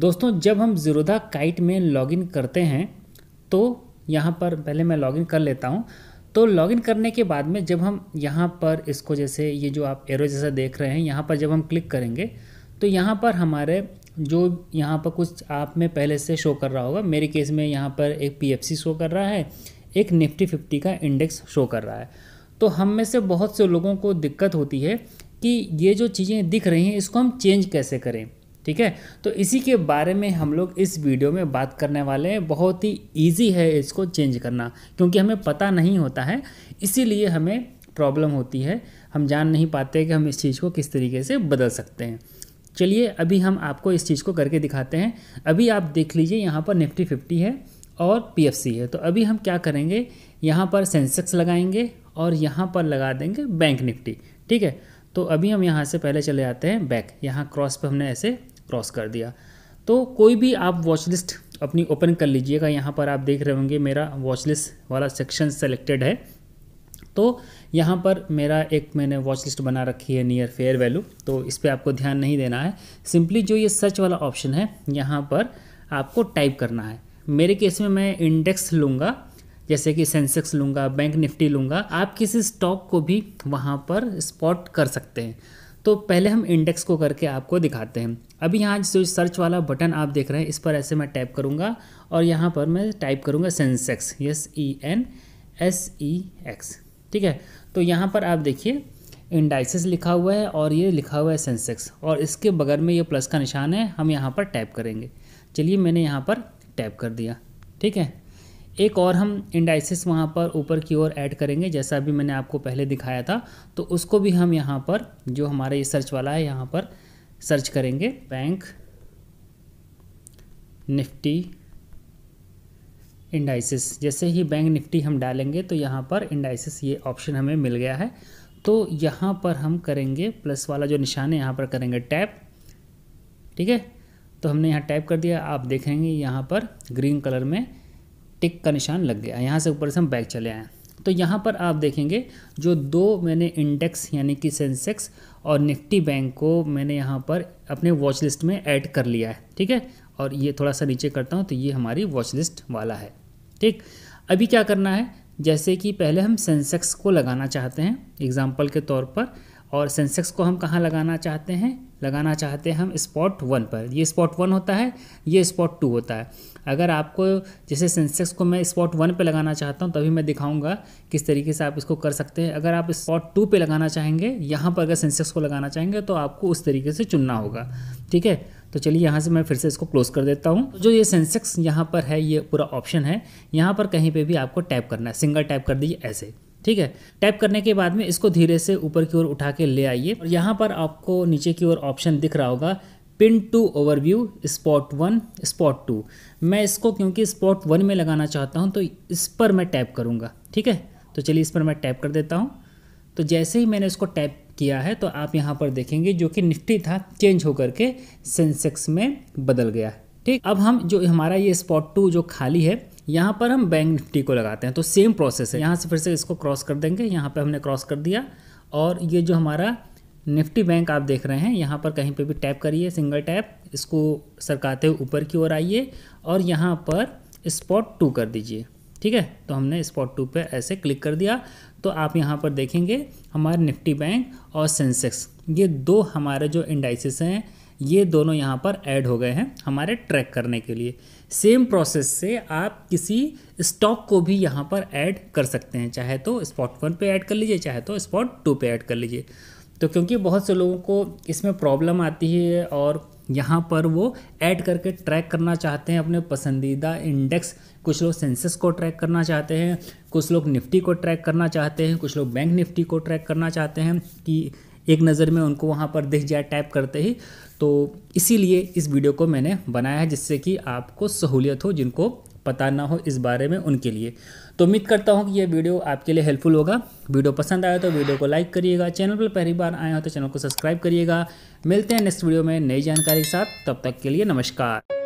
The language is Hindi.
दोस्तों जब हम ज़ीरोधा काइट में लॉगिन करते हैं तो यहाँ पर पहले मैं लॉगिन कर लेता हूँ तो लॉगिन करने के बाद में जब हम यहाँ पर इसको जैसे ये जो आप एरो जैसा देख रहे हैं यहाँ पर जब हम क्लिक करेंगे तो यहाँ पर हमारे जो यहाँ पर कुछ आप में पहले से शो कर रहा होगा मेरे केस में यहाँ पर एक पी शो कर रहा है एक निफ्टी फिफ्टी का इंडेक्स शो कर रहा है तो हम में से बहुत से लोगों को दिक्कत होती है कि ये जो चीज़ें दिख रही हैं इसको हम चेंज कैसे करें ठीक है तो इसी के बारे में हम लोग इस वीडियो में बात करने वाले हैं बहुत ही ईजी है इसको चेंज करना क्योंकि हमें पता नहीं होता है इसीलिए हमें प्रॉब्लम होती है हम जान नहीं पाते कि हम इस चीज़ को किस तरीके से बदल सकते हैं चलिए अभी हम आपको इस चीज़ को करके दिखाते हैं अभी आप देख लीजिए यहाँ पर निफ्टी फिफ्टी है और पी है तो अभी हम क्या करेंगे यहाँ पर सेंसेक्स लगाएंगे और यहाँ पर लगा देंगे बैंक निफ्टी ठीक है तो अभी हम यहाँ से पहले चले जाते हैं बैक यहाँ क्रॉस पे हमने ऐसे क्रॉस कर दिया तो कोई भी आप वॉच लिस्ट अपनी ओपन कर लीजिएगा यहाँ पर आप देख रहे होंगे मेरा वॉच लिस्ट वाला सेक्शन सेलेक्टेड है तो यहाँ पर मेरा एक मैंने वॉच लिस्ट बना रखी है नियर फेयर वैल्यू तो इस पर आपको ध्यान नहीं देना है सिंपली जो ये सर्च वाला ऑप्शन है यहाँ पर आपको टाइप करना है मेरे केस में मैं इंडेक्स लूँगा जैसे कि सेंसेक्स लूँगा बैंक निफ्टी लूँगा आप किसी स्टॉक को भी वहाँ पर स्पॉट कर सकते हैं तो पहले हम इंडेक्स को करके आपको दिखाते हैं अभी यहाँ जो सर्च वाला बटन आप देख रहे हैं इस पर ऐसे मैं टाइप करूँगा और यहाँ पर मैं टाइप करूँगा Sensex S E N S E X ठीक है तो यहाँ पर आप देखिए इंडाइसिस लिखा हुआ है और ये लिखा हुआ है सेंसेक्स और इसके बगैर में ये प्लस का निशान है हम यहाँ पर टैप करेंगे चलिए मैंने यहाँ पर टैप कर दिया ठीक है एक और हम इंडाइसिस वहाँ पर ऊपर की ओर ऐड करेंगे जैसा भी मैंने आपको पहले दिखाया था तो उसको भी हम यहाँ पर जो हमारा ये सर्च वाला है यहाँ पर सर्च करेंगे बैंक निफ्टी इंडाइसिस जैसे ही बैंक निफ्टी हम डालेंगे तो यहाँ पर इंडाइसिस ये ऑप्शन हमें मिल गया है तो यहाँ पर हम करेंगे प्लस वाला जो निशान है यहाँ पर करेंगे टैप ठीक है तो हमने यहाँ टैप कर दिया आप देखेंगे यहाँ पर ग्रीन कलर में टिक का निशान लग गया यहाँ से ऊपर से हम बैक चले आएँ तो यहाँ पर आप देखेंगे जो दो मैंने इंडेक्स यानी कि सेंसेक्स और निफ्टी बैंक को मैंने यहाँ पर अपने वॉच लिस्ट में ऐड कर लिया है ठीक है और ये थोड़ा सा नीचे करता हूँ तो ये हमारी वॉच लिस्ट वाला है ठीक अभी क्या करना है जैसे कि पहले हम सेंसेक्स को लगाना चाहते हैं एग्ज़ाम्पल के तौर पर और सेंसेक्स को हम कहाँ लगाना चाहते हैं लगाना चाहते हैं हम स्पॉट वन पर ये स्पॉट वन होता है ये स्पॉट टू होता है अगर आपको जैसे सेंसेक्स को मैं स्पॉट वन पे लगाना चाहता हूँ तभी मैं दिखाऊंगा किस तरीके से आप इसको कर सकते हैं अगर आप स्पॉट टू पे लगाना चाहेंगे यहाँ पर अगर सेंसेक्स को लगाना चाहेंगे तो आपको उस तरीके से चुनना होगा ठीक है तो चलिए यहाँ से मैं फिर से इसको क्लोज़ कर देता हूँ जो ये सेंसेक्स यहाँ पर है ये पूरा ऑप्शन है यहाँ पर कहीं पर भी आपको टैप करना है सिंगल टैप कर दीजिए ऐसे ठीक है टाइप करने के बाद में इसको धीरे से ऊपर की ओर उठा के ले आइए और यहाँ पर आपको नीचे की ओर ऑप्शन दिख रहा होगा pin to overview spot one spot two मैं इसको क्योंकि स्पॉट वन में लगाना चाहता हूँ तो इस पर मैं टैप करूँगा ठीक है तो चलिए इस पर मैं टैप कर देता हूँ तो जैसे ही मैंने इसको टैप किया है तो आप यहाँ पर देखेंगे जो कि निफ्टी था चेंज होकर के सेंसेक्स में बदल गया ठीक अब हम जो हमारा ये स्पॉट टू जो खाली है यहाँ पर हम बैंक निफ्टी को लगाते हैं तो सेम प्रोसेस है यहाँ से फिर से इसको क्रॉस कर देंगे यहाँ पर हमने क्रॉस कर दिया और ये जो हमारा निफ्टी बैंक आप देख रहे हैं यहाँ पर कहीं पे भी टैप करिए सिंगल टैप इसको सरकाते हुए ऊपर की ओर आइए और यहाँ पर स्पॉट टू कर दीजिए ठीक है तो हमने स्पॉट टू पे ऐसे क्लिक कर दिया तो आप यहाँ पर देखेंगे हमारे निफ्टी बैंक और सेंसेक्स ये दो हमारे जो इंडाइसिस हैं ये दोनों यहाँ पर ऐड हो गए हैं हमारे ट्रैक करने के लिए सेम प्रोसेस से आप किसी स्टॉक को भी यहाँ पर ऐड कर सकते हैं चाहे तो स्पॉट वन पे ऐड कर लीजिए चाहे तो स्पॉट टू पे ऐड कर लीजिए तो क्योंकि बहुत से लोगों को इसमें प्रॉब्लम आती है और यहाँ पर वो ऐड करके ट्रैक करना चाहते हैं अपने पसंदीदा इंडेक्स कुछ लोग सेंसेस को ट्रैक करना चाहते हैं कुछ लोग निफ्टी को ट्रैक करना चाहते हैं कुछ लोग बैंक निफ्टी को ट्रैक करना चाहते हैं कि एक नज़र में उनको वहाँ पर दिख जाए टाइप करते ही तो इसीलिए इस वीडियो को मैंने बनाया है जिससे कि आपको सहूलियत हो जिनको पता ना हो इस बारे में उनके लिए तो उम्मीद करता हूँ कि यह वीडियो आपके लिए हेल्पफुल होगा वीडियो पसंद आया तो वीडियो को लाइक करिएगा चैनल पर पहली बार आए हो तो चैनल को सब्सक्राइब करिएगा मिलते हैं नेक्स्ट वीडियो में नई जानकारी के साथ तब तक के लिए नमस्कार